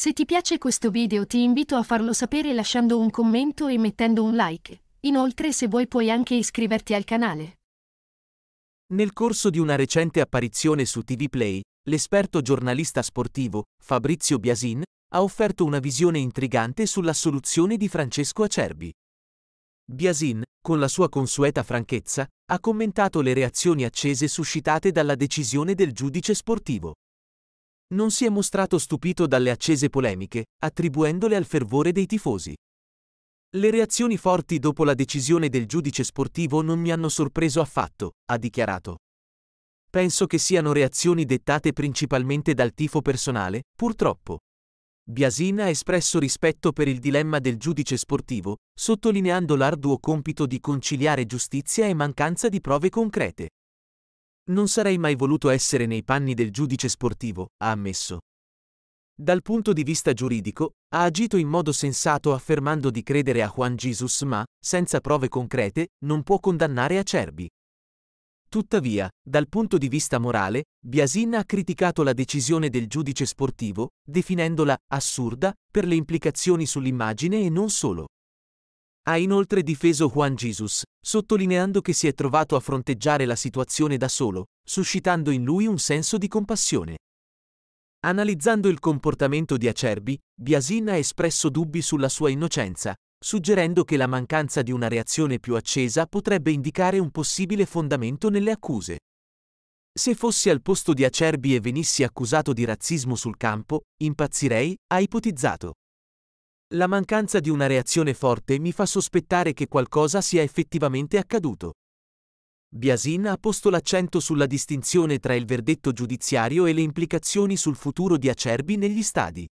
Se ti piace questo video ti invito a farlo sapere lasciando un commento e mettendo un like. Inoltre se vuoi puoi anche iscriverti al canale. Nel corso di una recente apparizione su TV Play, l'esperto giornalista sportivo, Fabrizio Biasin, ha offerto una visione intrigante sulla soluzione di Francesco Acerbi. Biasin, con la sua consueta franchezza, ha commentato le reazioni accese suscitate dalla decisione del giudice sportivo non si è mostrato stupito dalle accese polemiche, attribuendole al fervore dei tifosi. Le reazioni forti dopo la decisione del giudice sportivo non mi hanno sorpreso affatto, ha dichiarato. Penso che siano reazioni dettate principalmente dal tifo personale, purtroppo. Biasin ha espresso rispetto per il dilemma del giudice sportivo, sottolineando l'arduo compito di conciliare giustizia e mancanza di prove concrete. Non sarei mai voluto essere nei panni del giudice sportivo, ha ammesso. Dal punto di vista giuridico, ha agito in modo sensato affermando di credere a Juan Jesus ma, senza prove concrete, non può condannare Acerbi. Tuttavia, dal punto di vista morale, Biasin ha criticato la decisione del giudice sportivo, definendola assurda per le implicazioni sull'immagine e non solo. Ha inoltre difeso Juan Jesus, sottolineando che si è trovato a fronteggiare la situazione da solo, suscitando in lui un senso di compassione. Analizzando il comportamento di Acerbi, Biasin ha espresso dubbi sulla sua innocenza, suggerendo che la mancanza di una reazione più accesa potrebbe indicare un possibile fondamento nelle accuse. Se fossi al posto di Acerbi e venissi accusato di razzismo sul campo, impazzirei, ha ipotizzato. La mancanza di una reazione forte mi fa sospettare che qualcosa sia effettivamente accaduto. Biasin ha posto l'accento sulla distinzione tra il verdetto giudiziario e le implicazioni sul futuro di Acerbi negli stadi.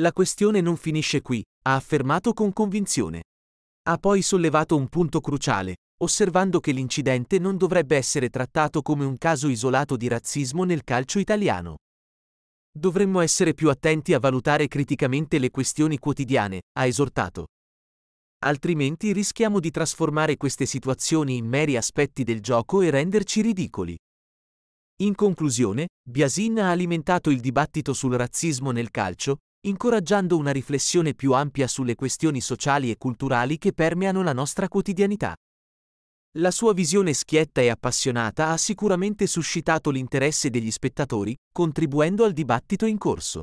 La questione non finisce qui, ha affermato con convinzione. Ha poi sollevato un punto cruciale, osservando che l'incidente non dovrebbe essere trattato come un caso isolato di razzismo nel calcio italiano. Dovremmo essere più attenti a valutare criticamente le questioni quotidiane, ha esortato. Altrimenti rischiamo di trasformare queste situazioni in meri aspetti del gioco e renderci ridicoli. In conclusione, Biasin ha alimentato il dibattito sul razzismo nel calcio, incoraggiando una riflessione più ampia sulle questioni sociali e culturali che permeano la nostra quotidianità. La sua visione schietta e appassionata ha sicuramente suscitato l'interesse degli spettatori, contribuendo al dibattito in corso.